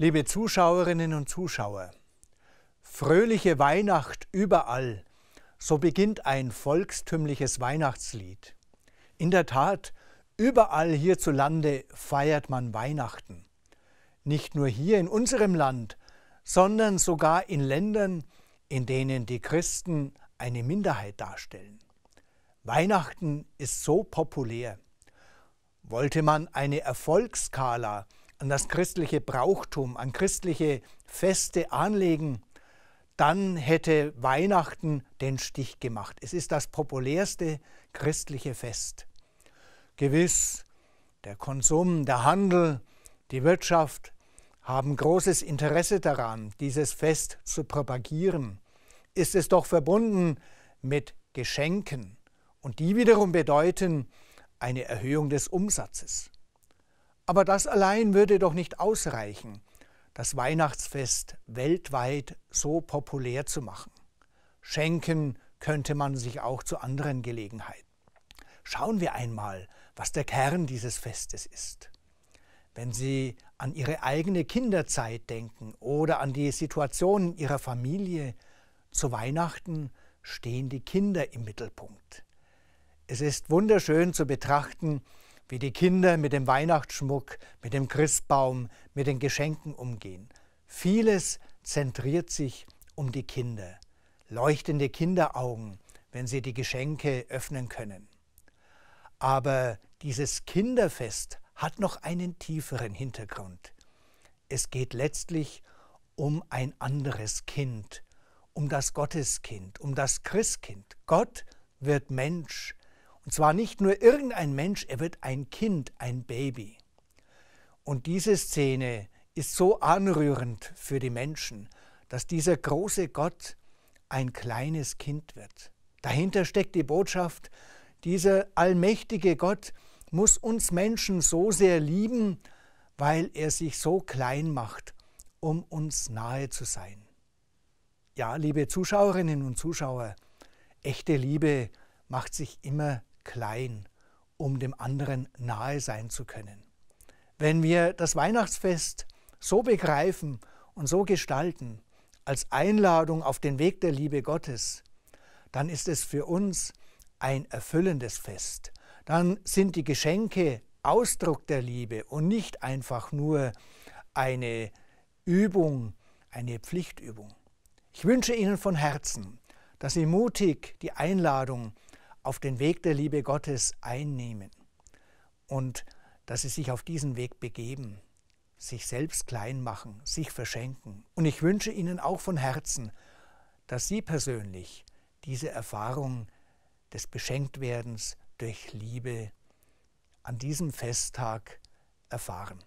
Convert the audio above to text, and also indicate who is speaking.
Speaker 1: Liebe Zuschauerinnen und Zuschauer, fröhliche Weihnacht überall, so beginnt ein volkstümliches Weihnachtslied. In der Tat, überall hierzulande feiert man Weihnachten. Nicht nur hier in unserem Land, sondern sogar in Ländern, in denen die Christen eine Minderheit darstellen. Weihnachten ist so populär. Wollte man eine Erfolgskala, an das christliche Brauchtum, an christliche Feste anlegen, dann hätte Weihnachten den Stich gemacht. Es ist das populärste christliche Fest. Gewiss, der Konsum, der Handel, die Wirtschaft haben großes Interesse daran, dieses Fest zu propagieren. Ist es doch verbunden mit Geschenken und die wiederum bedeuten eine Erhöhung des Umsatzes. Aber das allein würde doch nicht ausreichen, das Weihnachtsfest weltweit so populär zu machen. Schenken könnte man sich auch zu anderen Gelegenheiten. Schauen wir einmal, was der Kern dieses Festes ist. Wenn Sie an Ihre eigene Kinderzeit denken oder an die Situation Ihrer Familie, zu Weihnachten stehen die Kinder im Mittelpunkt. Es ist wunderschön zu betrachten, wie die Kinder mit dem Weihnachtsschmuck, mit dem Christbaum, mit den Geschenken umgehen. Vieles zentriert sich um die Kinder. Leuchtende Kinderaugen, wenn sie die Geschenke öffnen können. Aber dieses Kinderfest hat noch einen tieferen Hintergrund. Es geht letztlich um ein anderes Kind, um das Gotteskind, um das Christkind. Gott wird Mensch, und zwar nicht nur irgendein Mensch, er wird ein Kind, ein Baby. Und diese Szene ist so anrührend für die Menschen, dass dieser große Gott ein kleines Kind wird. Dahinter steckt die Botschaft, dieser allmächtige Gott muss uns Menschen so sehr lieben, weil er sich so klein macht, um uns nahe zu sein. Ja, liebe Zuschauerinnen und Zuschauer, echte Liebe macht sich immer klein, um dem anderen nahe sein zu können. Wenn wir das Weihnachtsfest so begreifen und so gestalten, als Einladung auf den Weg der Liebe Gottes, dann ist es für uns ein erfüllendes Fest. Dann sind die Geschenke Ausdruck der Liebe und nicht einfach nur eine Übung, eine Pflichtübung. Ich wünsche Ihnen von Herzen, dass Sie mutig die Einladung auf den Weg der Liebe Gottes einnehmen und dass sie sich auf diesen Weg begeben, sich selbst klein machen, sich verschenken. Und ich wünsche Ihnen auch von Herzen, dass Sie persönlich diese Erfahrung des Beschenktwerdens durch Liebe an diesem Festtag erfahren.